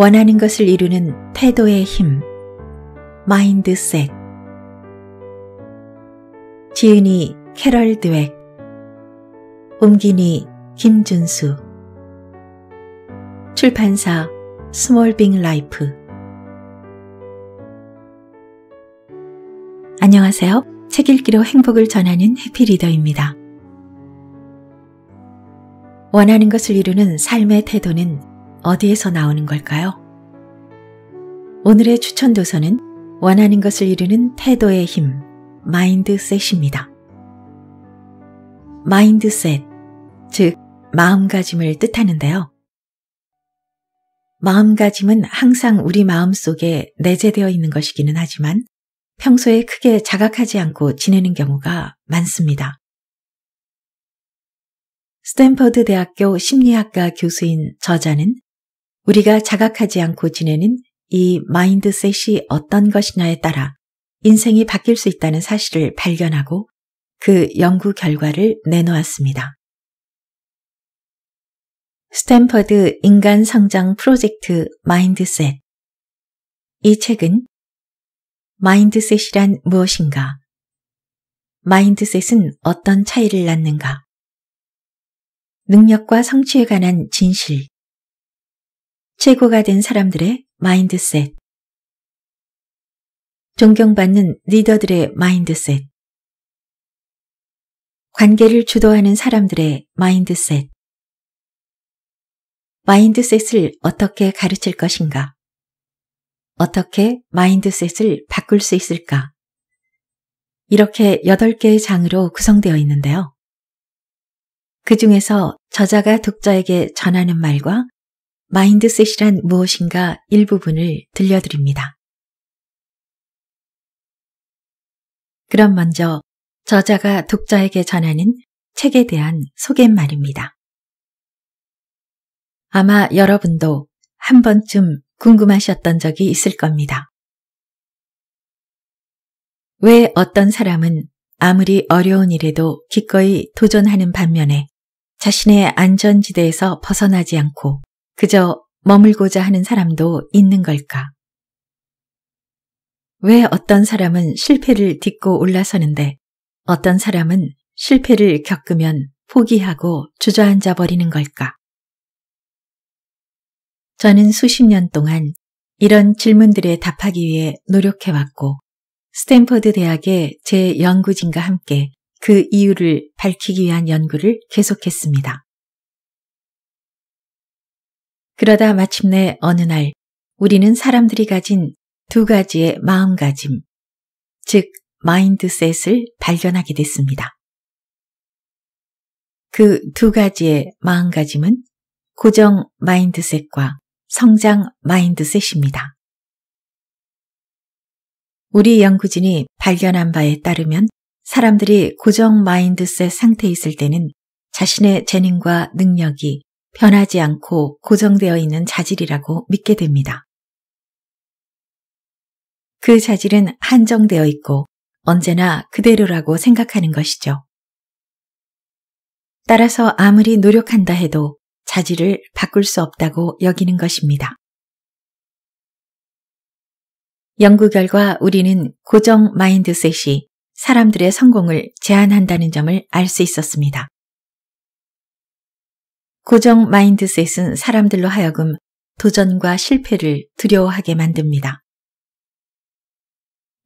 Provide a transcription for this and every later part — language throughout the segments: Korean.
원하는 것을 이루는 태도의 힘, 마인드셋. 지은이 캐럴 드웩, 옮기니 김준수, 출판사 스몰빙 라이프. 안녕하세요. 책 읽기로 행복을 전하는 해피리더입니다. 원하는 것을 이루는 삶의 태도는 어디에서 나오는 걸까요? 오늘의 추천 도서는 원하는 것을 이루는 태도의 힘, 마인드셋입니다. 마인드셋, 즉 마음가짐을 뜻하는데요. 마음가짐은 항상 우리 마음 속에 내재되어 있는 것이기는 하지만 평소에 크게 자각하지 않고 지내는 경우가 많습니다. 스탠퍼드 대학교 심리학과 교수인 저자는 우리가 자각하지 않고 지내는 이 마인드셋이 어떤 것이냐에 따라 인생이 바뀔 수 있다는 사실을 발견하고 그 연구 결과를 내놓았습니다. 스탠퍼드 인간 성장 프로젝트 마인드셋. 이 책은 마인드셋이란 무엇인가? 마인드셋은 어떤 차이를 낳는가? 능력과 성취에 관한 진실, 최고가 된 사람들의 마인드셋. 존경받는 리더들의 마인드셋. 관계를 주도하는 사람들의 마인드셋. 마인드셋을 어떻게 가르칠 것인가? 어떻게 마인드셋을 바꿀 수 있을까? 이렇게 8개의 장으로 구성되어 있는데요. 그 중에서 저자가 독자에게 전하는 말과 마인드셋이란 무엇인가 일부분을 들려드립니다. 그럼 먼저 저자가 독자에게 전하는 책에 대한 소개말입니다. 아마 여러분도 한 번쯤 궁금하셨던 적이 있을 겁니다. 왜 어떤 사람은 아무리 어려운 일에도 기꺼이 도전하는 반면에 자신의 안전지대에서 벗어나지 않고 그저 머물고자 하는 사람도 있는 걸까? 왜 어떤 사람은 실패를 딛고 올라서는데 어떤 사람은 실패를 겪으면 포기하고 주저앉아 버리는 걸까? 저는 수십 년 동안 이런 질문들에 답하기 위해 노력해왔고, 스탠퍼드 대학의 제 연구진과 함께 그 이유를 밝히기 위한 연구를 계속했습니다. 그러다 마침내 어느 날 우리는 사람들이 가진 두 가지의 마음가짐, 즉 마인드셋을 발견하게 됐습니다. 그 두 가지의 마음가짐은 고정 마인드셋과 성장 마인드셋입니다. 우리 연구진이 발견한 바에 따르면 사람들이 고정 마인드셋 상태에 있을 때는 자신의 재능과 능력이 변하지 않고 고정되어 있는 자질이라고 믿게 됩니다. 그 자질은 한정되어 있고 언제나 그대로라고 생각하는 것이죠. 따라서 아무리 노력한다 해도 자질을 바꿀 수 없다고 여기는 것입니다. 연구 결과 우리는 고정 마인드셋이 사람들의 성공을 제한한다는 점을 알 수 있었습니다. 고정 마인드셋은 사람들로 하여금 도전과 실패를 두려워하게 만듭니다.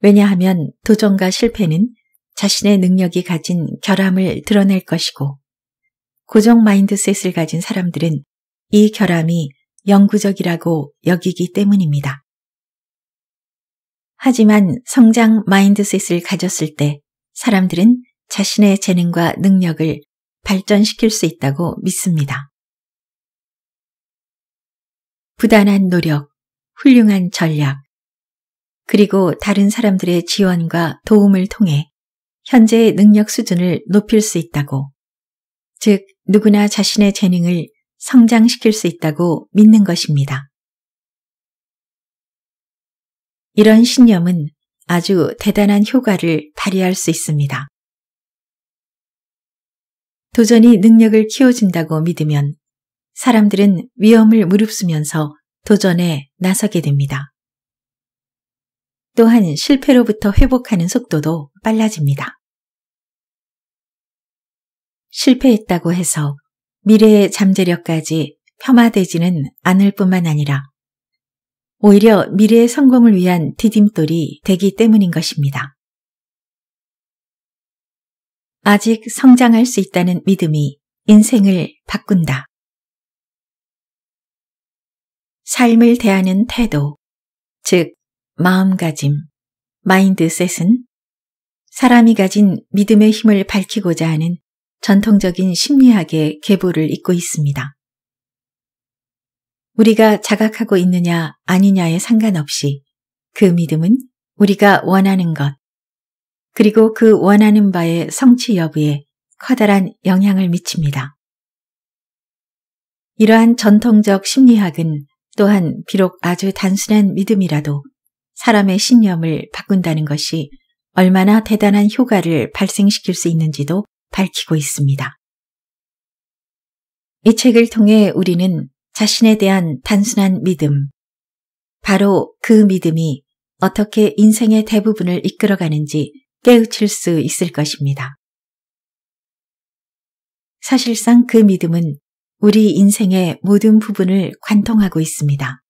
왜냐하면 도전과 실패는 자신의 능력이 가진 결함을 드러낼 것이고 고정 마인드셋을 가진 사람들은 이 결함이 영구적이라고 여기기 때문입니다. 하지만 성장 마인드셋을 가졌을 때 사람들은 자신의 재능과 능력을 발전시킬 수 있다고 믿습니다. 부단한 노력, 훌륭한 전략, 그리고 다른 사람들의 지원과 도움을 통해 현재의 능력 수준을 높일 수 있다고, 즉 누구나 자신의 재능을 성장시킬 수 있다고 믿는 것입니다. 이런 신념은 아주 대단한 효과를 발휘할 수 있습니다. 도전이 능력을 키워준다고 믿으면 사람들은 위험을 무릅쓰면서 도전에 나서게 됩니다. 또한 실패로부터 회복하는 속도도 빨라집니다. 실패했다고 해서 미래의 잠재력까지 폄하되지는 않을 뿐만 아니라 오히려 미래의 성공을 위한 디딤돌이 되기 때문인 것입니다. 아직 성장할 수 있다는 믿음이 인생을 바꾼다. 삶을 대하는 태도, 즉, 마음가짐, 마인드셋은 사람이 가진 믿음의 힘을 밝히고자 하는 전통적인 심리학의 계보를 잇고 있습니다. 우리가 자각하고 있느냐 아니냐에 상관없이 그 믿음은 우리가 원하는 것, 그리고 그 원하는 바의 성취 여부에 커다란 영향을 미칩니다. 이러한 전통적 심리학은 또한 비록 아주 단순한 믿음이라도 사람의 신념을 바꾼다는 것이 얼마나 대단한 효과를 발생시킬 수 있는지도 밝히고 있습니다. 이 책을 통해 우리는 자신에 대한 단순한 믿음, 바로 그 믿음이 어떻게 인생의 대부분을 이끌어가는지 깨우칠 수 있을 것입니다. 사실상 그 믿음은 우리 인생의 모든 부분을 관통하고 있습니다.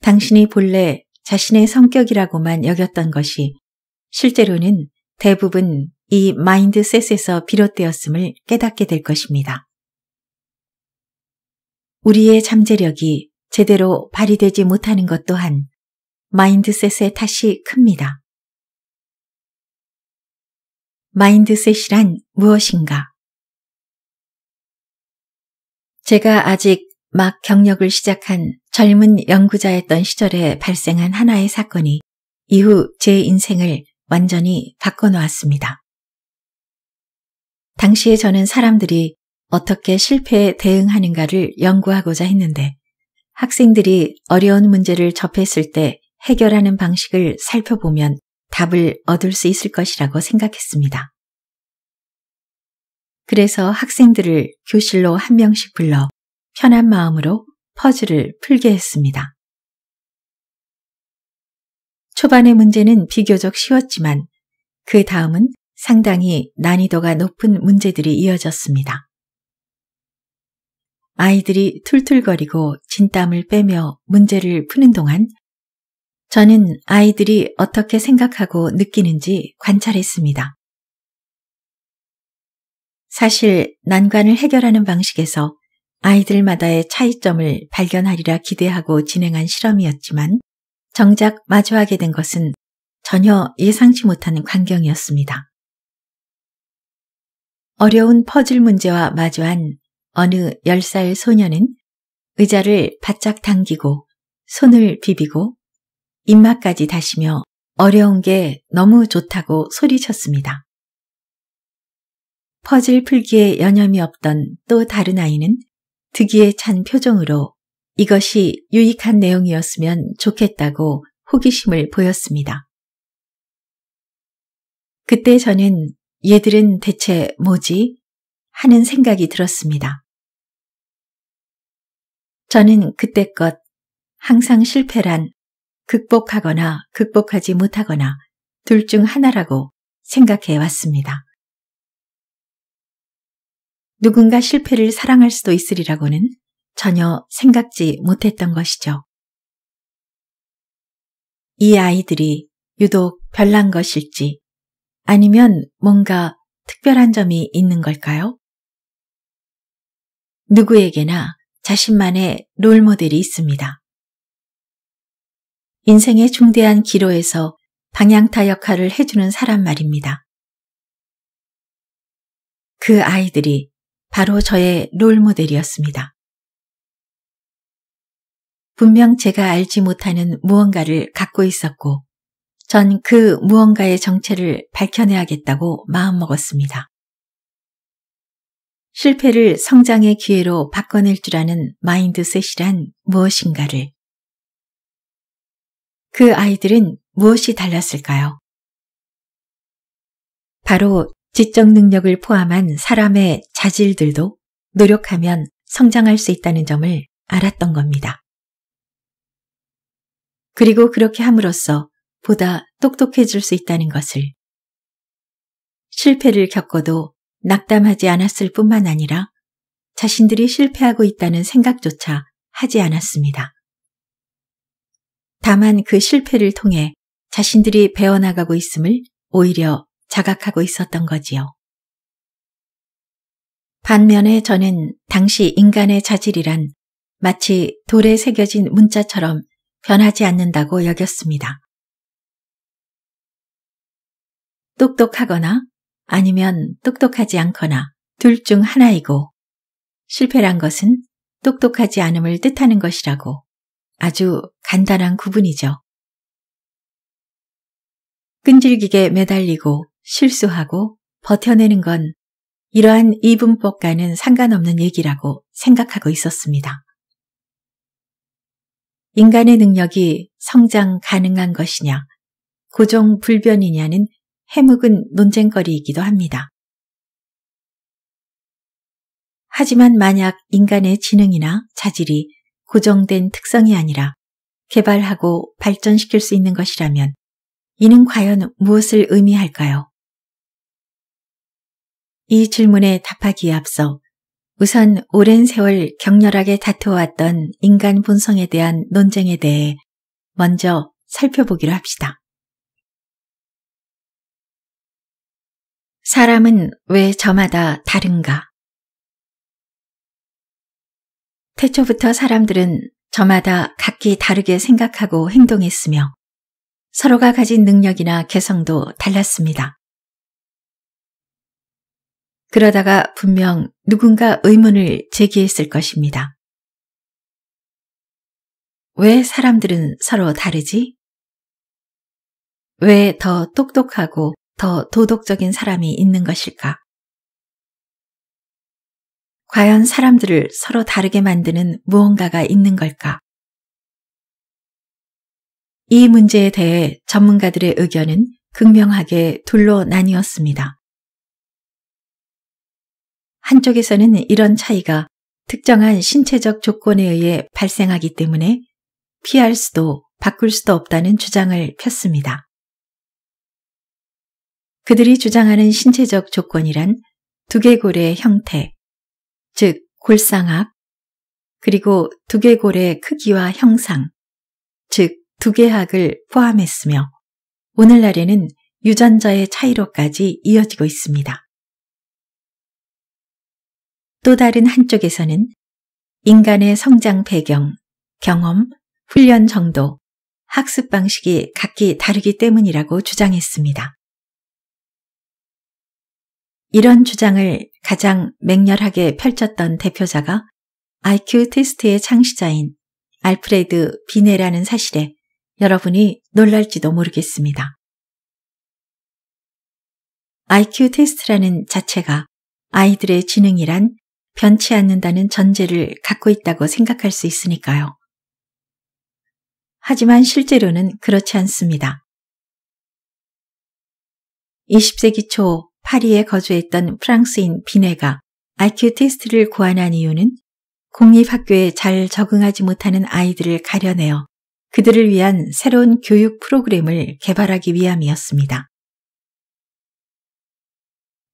당신이 본래 자신의 성격이라고만 여겼던 것이 실제로는 대부분 이 마인드셋에서 비롯되었음을 깨닫게 될 것입니다. 우리의 잠재력이 제대로 발휘되지 못하는 것 또한 마인드셋의 탓이 큽니다. 마인드셋이란 무엇인가? 제가 아직 막 경력을 시작한 젊은 연구자였던 시절에 발생한 하나의 사건이 이후 제 인생을 완전히 바꿔놓았습니다. 당시에 저는 사람들이 어떻게 실패에 대응하는가를 연구하고자 했는데 학생들이 어려운 문제를 접했을 때 해결하는 방식을 살펴보면 답을 얻을 수 있을 것이라고 생각했습니다. 그래서 학생들을 교실로 한 명씩 불러 편한 마음으로 퍼즐을 풀게 했습니다. 초반의 문제는 비교적 쉬웠지만 그 다음은 상당히 난이도가 높은 문제들이 이어졌습니다. 아이들이 툴툴거리고 진땀을 빼며 문제를 푸는 동안 저는 아이들이 어떻게 생각하고 느끼는지 관찰했습니다. 사실 난관을 해결하는 방식에서 아이들마다의 차이점을 발견하리라 기대하고 진행한 실험이었지만 정작 마주하게 된 것은 전혀 예상치 못하는 광경이었습니다. 어려운 퍼즐 문제와 마주한 어느 10살 소년은 의자를 바짝 당기고 손을 비비고 입맛까지 다시며 어려운 게 너무 좋다고 소리쳤습니다. 퍼즐 풀기에 여념이 없던 또 다른 아이는 득이에 찬 표정으로 이것이 유익한 내용이었으면 좋겠다고 호기심을 보였습니다. 그때 저는 얘들은 대체 뭐지? 하는 생각이 들었습니다. 저는 그때껏 항상 실패란 극복하거나 극복하지 못하거나 둘 중 하나라고 생각해 왔습니다. 누군가 실패를 사랑할 수도 있으리라고는 전혀 생각지 못했던 것이죠. 이 아이들이 유독 별난 것일지 아니면 뭔가 특별한 점이 있는 걸까요? 누구에게나 자신만의 롤 모델이 있습니다. 인생의 중대한 기로에서 방향타 역할을 해주는 사람 말입니다. 그 아이들이 바로 저의 롤 모델이었습니다. 분명 제가 알지 못하는 무언가를 갖고 있었고, 전 그 무언가의 정체를 밝혀내야겠다고 마음먹었습니다. 실패를 성장의 기회로 바꿔낼 줄 아는 마인드셋이란 무엇인가를. 그 아이들은 무엇이 달랐을까요? 바로 지적 능력을 포함한 사람의 자질들도 노력하면 성장할 수 있다는 점을 알았던 겁니다. 그리고 그렇게 함으로써 보다 똑똑해질 수 있다는 것을. 실패를 겪어도 낙담하지 않았을 뿐만 아니라 자신들이 실패하고 있다는 생각조차 하지 않았습니다. 다만 그 실패를 통해 자신들이 배워나가고 있음을 오히려 자각하고 있었던 거지요. 반면에 저는 당시 인간의 자질이란 마치 돌에 새겨진 문자처럼 변하지 않는다고 여겼습니다. 똑똑하거나 아니면 똑똑하지 않거나 둘 중 하나이고 실패란 것은 똑똑하지 않음을 뜻하는 것이라고 아주 간단한 구분이죠. 끈질기게 매달리고 실수하고 버텨내는 건 이러한 이분법과는 상관없는 얘기라고 생각하고 있었습니다. 인간의 능력이 성장 가능한 것이냐, 고정 불변이냐는 해묵은 논쟁거리이기도 합니다. 하지만 만약 인간의 지능이나 자질이 고정된 특성이 아니라 개발하고 발전시킬 수 있는 것이라면 이는 과연 무엇을 의미할까요? 이 질문에 답하기에 앞서 우선 오랜 세월 격렬하게 다투어왔던 인간 본성에 대한 논쟁에 대해 먼저 살펴보기로 합시다. 사람은 왜 저마다 다른가? 태초부터 사람들은 저마다 각기 다르게 생각하고 행동했으며 서로가 가진 능력이나 개성도 달랐습니다. 그러다가 분명 누군가 의문을 제기했을 것입니다. 왜 사람들은 서로 다르지? 왜 더 똑똑하고 더 도덕적인 사람이 있는 것일까? 과연 사람들을 서로 다르게 만드는 무언가가 있는 걸까? 이 문제에 대해 전문가들의 의견은 극명하게 둘로 나뉘었습니다. 한쪽에서는 이런 차이가 특정한 신체적 조건에 의해 발생하기 때문에 피할 수도 바꿀 수도 없다는 주장을 폈습니다. 그들이 주장하는 신체적 조건이란 두개골의 형태, 즉 골상학, 그리고 두개골의 크기와 형상, 즉 두개학을 포함했으며 오늘날에는 유전자의 차이로까지 이어지고 있습니다. 또 다른 한쪽에서는 인간의 성장 배경, 경험, 훈련 정도, 학습 방식이 각기 다르기 때문이라고 주장했습니다. 이런 주장을 가장 맹렬하게 펼쳤던 대표자가 IQ 테스트의 창시자인 알프레드 비네라는 사실에 여러분이 놀랄지도 모르겠습니다. IQ 테스트라는 자체가 아이들의 지능이란 변치 않는다는 전제를 갖고 있다고 생각할 수 있으니까요. 하지만 실제로는 그렇지 않습니다. 20세기 초 파리에 거주했던 프랑스인 비네가 IQ 테스트를 고안한 이유는 공립학교에 잘 적응하지 못하는 아이들을 가려내어 그들을 위한 새로운 교육 프로그램을 개발하기 위함이었습니다.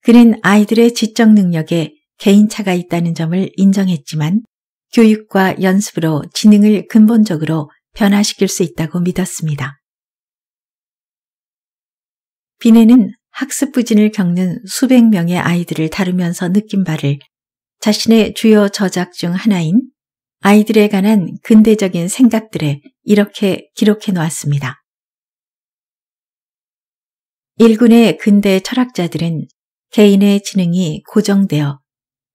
그는 아이들의 지적 능력에 개인차가 있다는 점을 인정했지만 교육과 연습으로 지능을 근본적으로 변화시킬 수 있다고 믿었습니다. 비네는 학습 부진을 겪는 수백 명의 아이들을 다루면서 느낀 바를 자신의 주요 저작 중 하나인 아이들에 관한 근대적인 생각들에 이렇게 기록해 놓았습니다. 일군의 근대 철학자들은 개인의 지능이 고정되어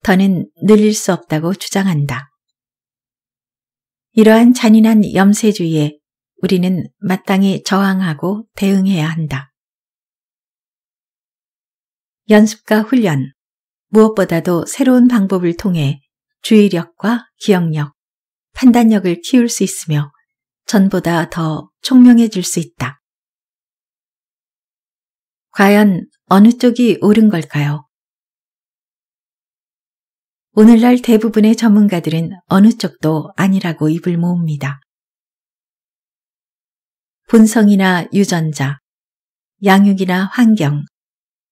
더는 늘릴 수 없다고 주장한다. 이러한 잔인한 염세주의에 우리는 마땅히 저항하고 대응해야 한다. 연습과 훈련, 무엇보다도 새로운 방법을 통해 주의력과 기억력, 판단력을 키울 수 있으며 전보다 더 총명해질 수 있다. 과연 어느 쪽이 옳은 걸까요? 오늘날 대부분의 전문가들은 어느 쪽도 아니라고 입을 모읍니다. 본성이나 유전자, 양육이나 환경,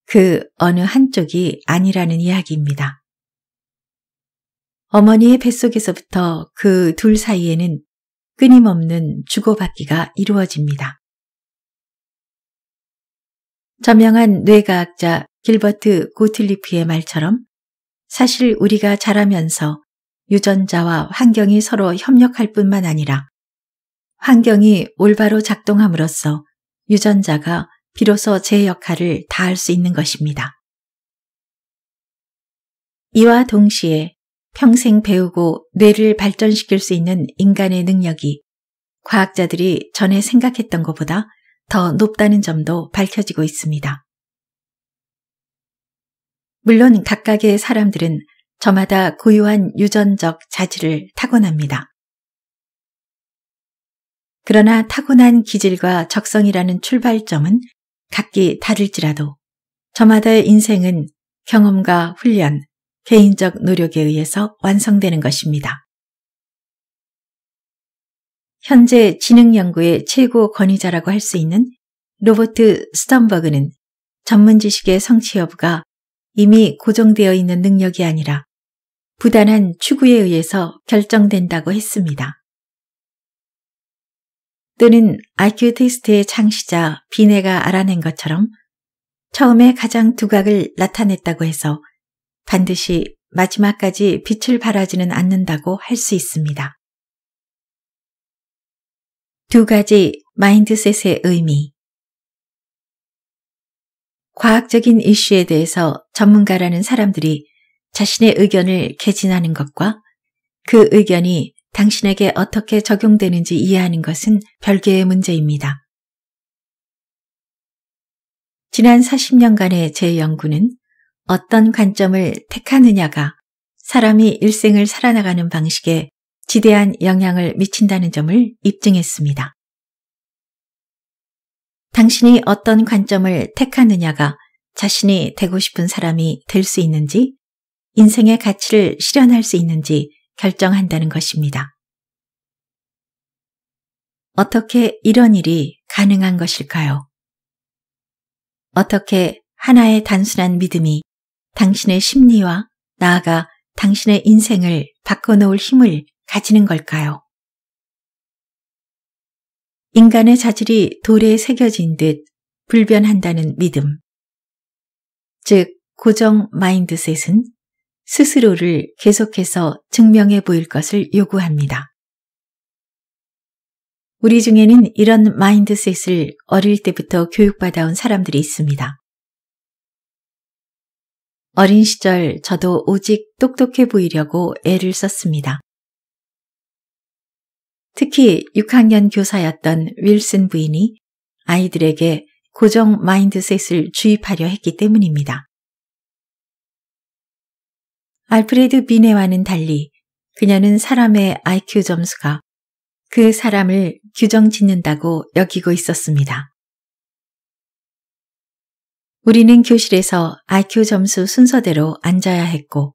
그 어느 한쪽이 아니라는 이야기입니다. 어머니의 뱃속에서부터 그 둘 사이에는 끊임없는 주고받기가 이루어집니다. 저명한 뇌과학자 길버트 고틀리프의 말처럼 사실 우리가 자라면서 유전자와 환경이 서로 협력할 뿐만 아니라 환경이 올바로 작동함으로써 유전자가 비로소 제 역할을 다할 수 있는 것입니다. 이와 동시에 평생 배우고 뇌를 발전시킬 수 있는 인간의 능력이 과학자들이 전에 생각했던 것보다 더 높다는 점도 밝혀지고 있습니다. 물론 각각의 사람들은 저마다 고유한 유전적 자질을 타고납니다. 그러나 타고난 기질과 적성이라는 출발점은 각기 다를지라도 저마다의 인생은 경험과 훈련, 개인적 노력에 의해서 완성되는 것입니다. 현재 지능연구의 최고 권위자라고 할 수 있는 로버트 스턴버그는 전문 지식의 성취 여부가 이미 고정되어 있는 능력이 아니라 부단한 추구에 의해서 결정된다고 했습니다. 또는 IQ 테스트의 창시자 비네가 알아낸 것처럼 처음에 가장 두각을 나타냈다고 해서 반드시 마지막까지 빛을 발하지는 않는다고 할 수 있습니다. 두 가지 마인드셋의 의미 과학적인 이슈에 대해서 전문가라는 사람들이 자신의 의견을 개진하는 것과 그 의견이 당신에게 어떻게 적용되는지 이해하는 것은 별개의 문제입니다. 지난 40년간의 제 연구는 어떤 관점을 택하느냐가 사람이 일생을 살아나가는 방식에 지대한 영향을 미친다는 점을 입증했습니다. 당신이 어떤 관점을 택하느냐가 자신이 되고 싶은 사람이 될 수 있는지, 인생의 가치를 실현할 수 있는지 결정한다는 것입니다. 어떻게 이런 일이 가능한 것일까요? 어떻게 하나의 단순한 믿음이 당신의 심리와 나아가 당신의 인생을 바꿔놓을 힘을 가지는 걸까요? 인간의 자질이 돌에 새겨진 듯 불변한다는 믿음. 즉, 고정 마인드셋은 스스로를 계속해서 증명해 보일 것을 요구합니다. 우리 중에는 이런 마인드셋을 어릴 때부터 교육받아온 사람들이 있습니다. 어린 시절 저도 오직 똑똑해 보이려고 애를 썼습니다. 특히 6학년 교사였던 윌슨 부인이 아이들에게 고정 마인드셋을 주입하려 했기 때문입니다. 알프레드 비네와는 달리 그녀는 사람의 IQ 점수가 그 사람을 규정 짓는다고 여기고 있었습니다. 우리는 교실에서 IQ 점수 순서대로 앉아야 했고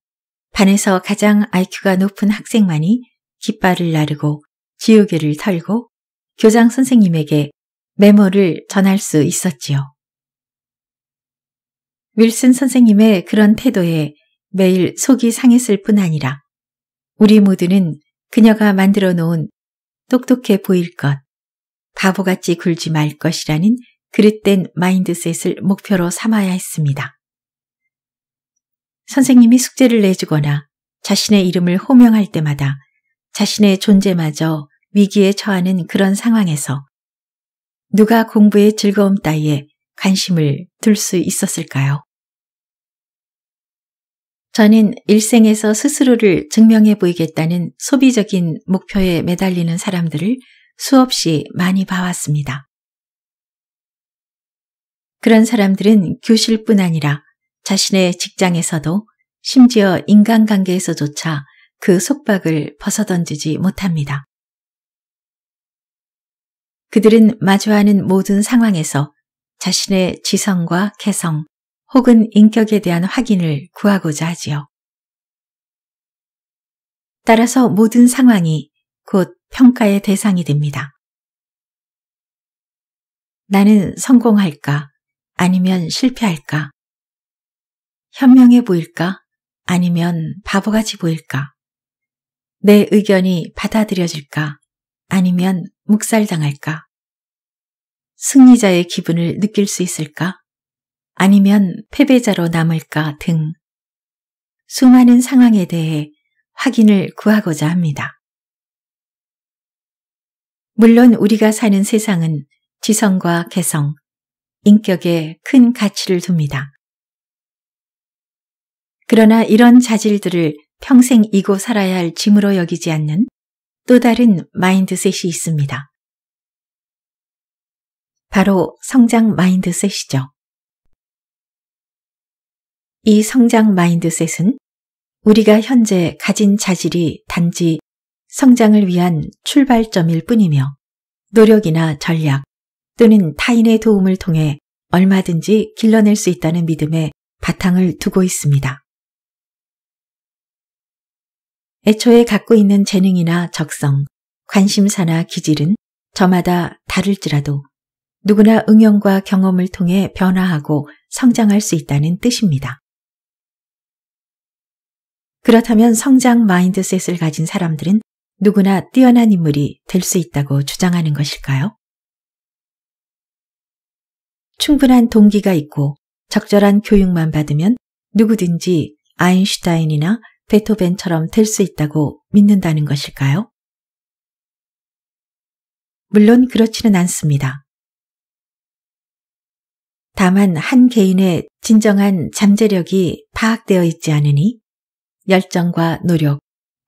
반에서 가장 IQ가 높은 학생만이 깃발을 나르고 지우개를 털고 교장 선생님에게 메모를 전할 수 있었지요. 윌슨 선생님의 그런 태도에 매일 속이 상했을 뿐 아니라 우리 모두는 그녀가 만들어 놓은 똑똑해 보일 것, 바보같이 굴지 말 것이라는 그릇된 마인드셋을 목표로 삼아야 했습니다. 선생님이 숙제를 내주거나 자신의 이름을 호명할 때마다 자신의 존재마저 위기에 처하는 그런 상황에서 누가 공부의 즐거움 따위에 관심을 둘 수 있었을까요? 저는 일생에서 스스로를 증명해 보이겠다는 소비적인 목표에 매달리는 사람들을 수없이 많이 봐왔습니다. 그런 사람들은 교실뿐 아니라 자신의 직장에서도 심지어 인간관계에서조차 그 속박을 벗어던지지 못합니다. 그들은 마주하는 모든 상황에서 자신의 지성과 개성 혹은 인격에 대한 확인을 구하고자 하지요. 따라서 모든 상황이 곧 평가의 대상이 됩니다. 나는 성공할까? 아니면 실패할까? 현명해 보일까? 아니면 바보같이 보일까? 내 의견이 받아들여질까? 아니면 묵살당할까? 승리자의 기분을 느낄 수 있을까? 아니면 패배자로 남을까 등 수많은 상황에 대해 확인을 구하고자 합니다. 물론 우리가 사는 세상은 지성과 개성, 인격에 큰 가치를 둡니다. 그러나 이런 자질들을 평생 이고 살아야 할 짐으로 여기지 않는 또 다른 마인드셋이 있습니다. 바로 성장 마인드셋이죠. 이 성장 마인드셋은 우리가 현재 가진 자질이 단지 성장을 위한 출발점일 뿐이며 노력이나 전략 또는 타인의 도움을 통해 얼마든지 길러낼 수 있다는 믿음에 바탕을 두고 있습니다. 애초에 갖고 있는 재능이나 적성, 관심사나 기질은 저마다 다를지라도 누구나 응용과 경험을 통해 변화하고 성장할 수 있다는 뜻입니다. 그렇다면 성장 마인드셋을 가진 사람들은 누구나 뛰어난 인물이 될 수 있다고 주장하는 것일까요? 충분한 동기가 있고 적절한 교육만 받으면 누구든지 아인슈타인이나 베토벤처럼 될 수 있다고 믿는다는 것일까요? 물론 그렇지는 않습니다. 다만 한 개인의 진정한 잠재력이 파악되어 있지 않으니 열정과 노력,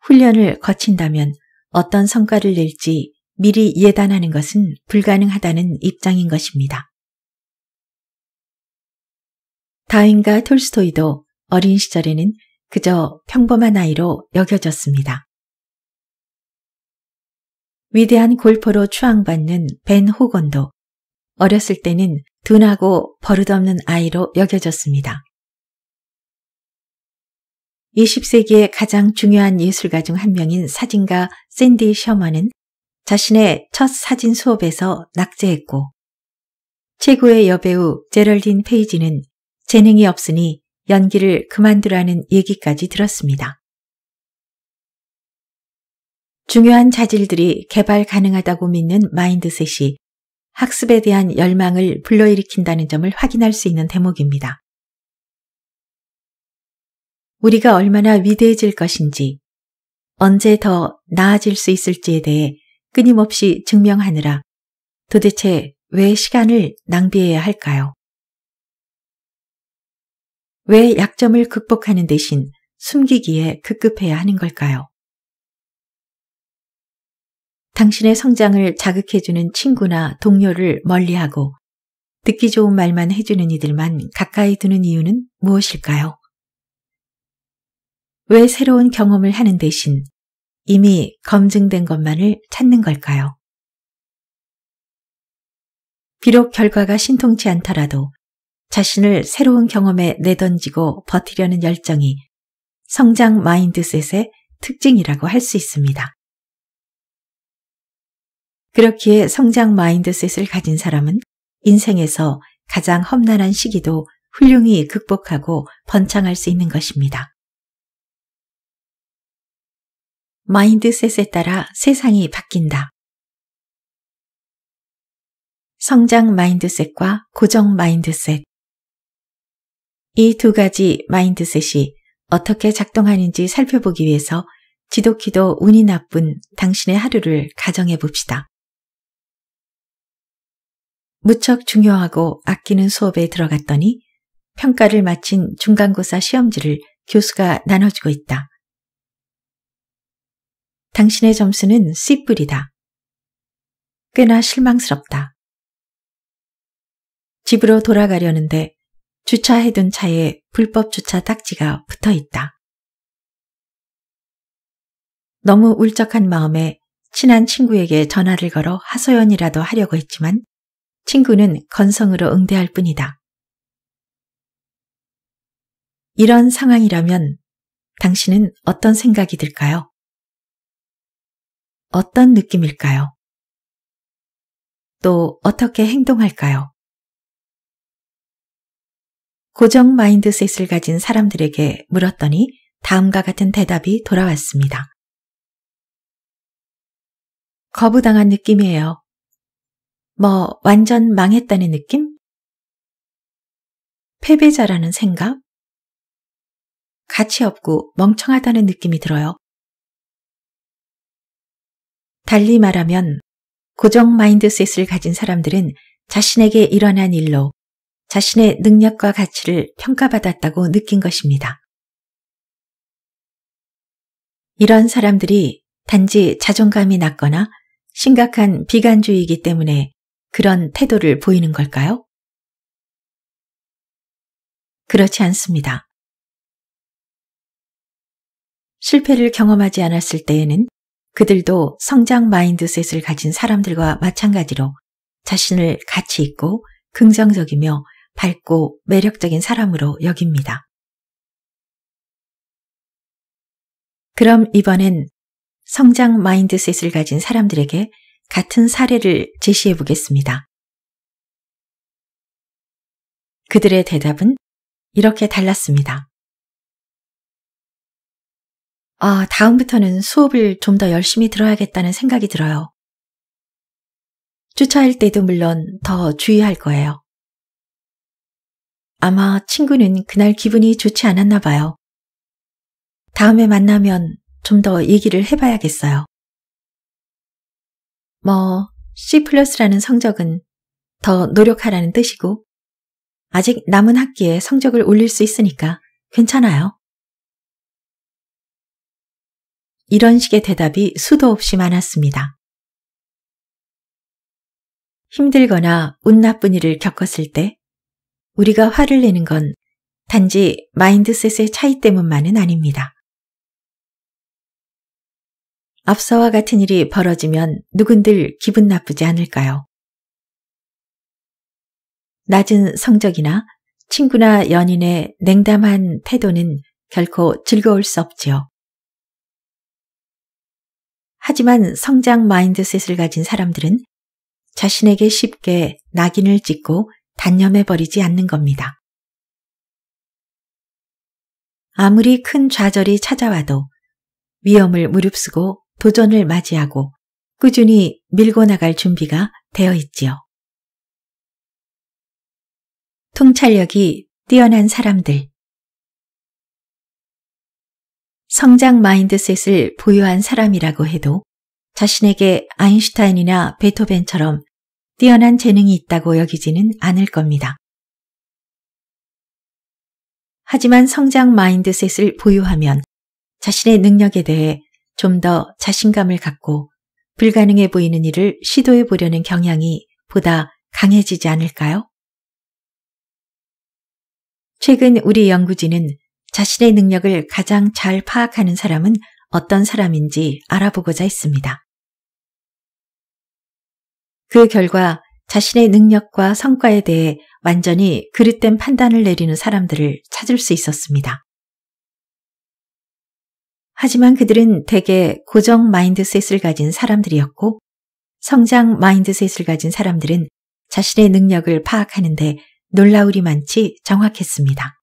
훈련을 거친다면 어떤 성과를 낼지 미리 예단하는 것은 불가능하다는 입장인 것입니다. 다윈과 톨스토이도 어린 시절에는 그저 평범한 아이로 여겨졌습니다. 위대한 골퍼로 추앙받는 벤 호건도 어렸을 때는 둔하고 버릇없는 아이로 여겨졌습니다. 20세기의 가장 중요한 예술가 중 한 명인 사진가 샌디 셔먼은 자신의 첫 사진 수업에서 낙제했고 최고의 여배우 제럴딘 페이지는 재능이 없으니 연기를 그만두라는 얘기까지 들었습니다. 중요한 자질들이 개발 가능하다고 믿는 마인드셋이 학습에 대한 열망을 불러일으킨다는 점을 확인할 수 있는 대목입니다. 우리가 얼마나 위대해질 것인지, 언제 더 나아질 수 있을지에 대해 끊임없이 증명하느라 도대체 왜 시간을 낭비해야 할까요? 왜 약점을 극복하는 대신 숨기기에 급급해야 하는 걸까요? 당신의 성장을 자극해주는 친구나 동료를 멀리하고 듣기 좋은 말만 해주는 이들만 가까이 두는 이유는 무엇일까요? 왜 새로운 경험을 하는 대신 이미 검증된 것만을 찾는 걸까요? 비록 결과가 신통치 않더라도 자신을 새로운 경험에 내던지고 버티려는 열정이 성장 마인드셋의 특징이라고 할 수 있습니다. 그렇기에 성장 마인드셋을 가진 사람은 인생에서 가장 험난한 시기도 훌륭히 극복하고 번창할 수 있는 것입니다. 마인드셋에 따라 세상이 바뀐다. 성장 마인드셋과 고정 마인드셋, 이두 가지 마인드셋이 어떻게 작동하는지 살펴보기 위해서 지독히도 운이 나쁜 당신의 하루를 가정해 봅시다. 무척 중요하고 아끼는 수업에 들어갔더니 평가를 마친 중간고사 시험지를 교수가 나눠주고 있다. 당신의 점수는 C뿔이다. 꽤나 실망스럽다. 집으로 돌아가려는데 주차해둔 차에 불법 주차 딱지가 붙어 있다. 너무 울적한 마음에 친한 친구에게 전화를 걸어 하소연이라도 하려고 했지만 친구는 건성으로 응대할 뿐이다. 이런 상황이라면 당신은 어떤 생각이 들까요? 어떤 느낌일까요? 또 어떻게 행동할까요? 고정 마인드셋을 가진 사람들에게 물었더니 다음과 같은 대답이 돌아왔습니다. 거부당한 느낌이에요. 뭐, 완전 망했다는 느낌? 패배자라는 생각? 가치 없고 멍청하다는 느낌이 들어요. 달리 말하면 고정 마인드셋을 가진 사람들은 자신에게 일어난 일로 자신의 능력과 가치를 평가받았다고 느낀 것입니다. 이런 사람들이 단지 자존감이 낮거나 심각한 비관주의이기 때문에 그런 태도를 보이는 걸까요? 그렇지 않습니다. 실패를 경험하지 않았을 때에는 그들도 성장 마인드셋을 가진 사람들과 마찬가지로 자신을 가치 있고 긍정적이며 밝고 매력적인 사람으로 여깁니다. 그럼 이번엔 성장 마인드셋을 가진 사람들에게 같은 사례를 제시해 보겠습니다. 그들의 대답은 이렇게 달랐습니다. 아, 다음부터는 수업을 좀 더 열심히 들어야겠다는 생각이 들어요. 주차할 때도 물론 더 주의할 거예요. 아마 친구는 그날 기분이 좋지 않았나 봐요. 다음에 만나면 좀 더 얘기를 해봐야겠어요. 뭐, C+라는 성적은 더 노력하라는 뜻이고, 아직 남은 학기에 성적을 올릴 수 있으니까 괜찮아요. 이런 식의 대답이 수도 없이 많았습니다. 힘들거나 운 나쁜 일을 겪었을 때 우리가 화를 내는 건 단지 마인드셋의 차이 때문만은 아닙니다. 앞서와 같은 일이 벌어지면 누군들 기분 나쁘지 않을까요? 낮은 성적이나 친구나 연인의 냉담한 태도는 결코 즐거울 수 없지요. 하지만 성장 마인드셋을 가진 사람들은 자신에게 쉽게 낙인을 찍고 단념해버리지 않는 겁니다. 아무리 큰 좌절이 찾아와도 위험을 무릅쓰고 도전을 맞이하고 꾸준히 밀고 나갈 준비가 되어 있지요. 통찰력이 뛰어난 사람들 성장 마인드셋을 보유한 사람이라고 해도 자신에게 아인슈타인이나 베토벤처럼 뛰어난 재능이 있다고 여기지는 않을 겁니다. 하지만 성장 마인드셋을 보유하면 자신의 능력에 대해 좀 더 자신감을 갖고 불가능해 보이는 일을 시도해 보려는 경향이 보다 강해지지 않을까요? 최근 우리 연구진은 자신의 능력을 가장 잘 파악하는 사람은 어떤 사람인지 알아보고자 했습니다. 그 결과 자신의 능력과 성과에 대해 완전히 그릇된 판단을 내리는 사람들을 찾을 수 있었습니다. 하지만 그들은 대개 고정 마인드셋을 가진 사람들이었고 성장 마인드셋을 가진 사람들은 자신의 능력을 파악하는데 놀라우리만치 정확했습니다.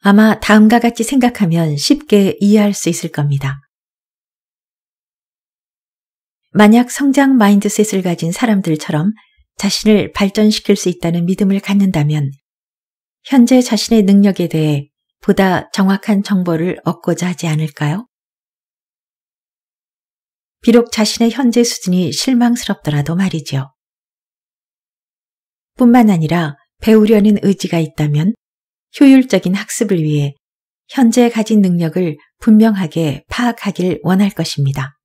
아마 다음과 같이 생각하면 쉽게 이해할 수 있을 겁니다. 만약 성장 마인드셋을 가진 사람들처럼 자신을 발전시킬 수 있다는 믿음을 갖는다면 현재 자신의 능력에 대해 보다 정확한 정보를 얻고자 하지 않을까요? 비록 자신의 현재 수준이 실망스럽더라도 말이죠. 뿐만 아니라 배우려는 의지가 있다면 효율적인 학습을 위해 현재 가진 능력을 분명하게 파악하길 원할 것입니다.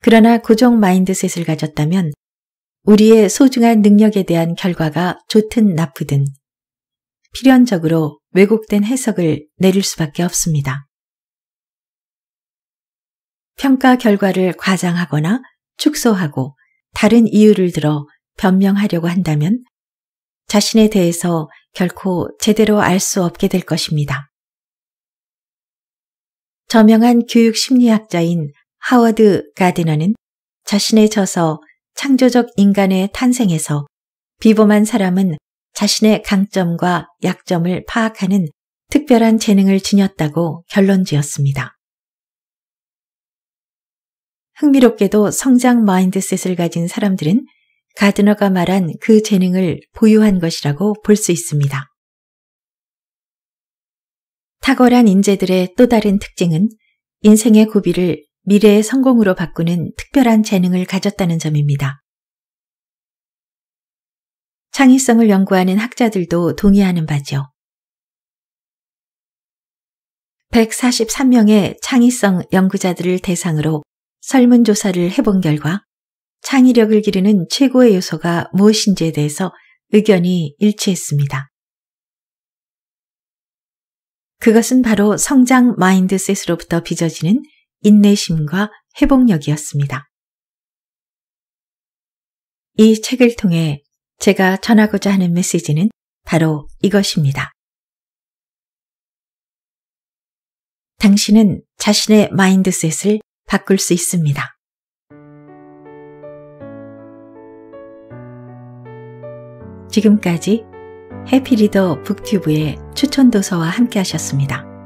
그러나 고정 마인드셋을 가졌다면 우리의 소중한 능력에 대한 결과가 좋든 나쁘든 필연적으로 왜곡된 해석을 내릴 수밖에 없습니다. 평가 결과를 과장하거나 축소하고 다른 이유를 들어 변명하려고 한다면 자신에 대해서 결코 제대로 알 수 없게 될 것입니다. 저명한 교육 심리학자인 하워드 가디너는 자신의 저서 창조적 인간의 탄생에서 비범한 사람은 자신의 강점과 약점을 파악하는 특별한 재능을 지녔다고 결론 지었습니다. 흥미롭게도 성장 마인드셋을 가진 사람들은 가드너가 말한 그 재능을 보유한 것이라고 볼 수 있습니다. 탁월한 인재들의 또 다른 특징은 인생의 고비를 미래의 성공으로 바꾸는 특별한 재능을 가졌다는 점입니다. 창의성을 연구하는 학자들도 동의하는 바죠. 143명의 창의성 연구자들을 대상으로 설문조사를 해본 결과 창의력을 기르는 최고의 요소가 무엇인지에 대해서 의견이 일치했습니다. 그것은 바로 성장 마인드셋으로부터 빚어지는 인내심과 회복력이었습니다. 이 책을 통해 제가 전하고자 하는 메시지는 바로 이것입니다. 당신은 자신의 마인드셋을 바꿀 수 있습니다. 지금까지 해피리더 북튜브의 추천도서와 함께 하셨습니다.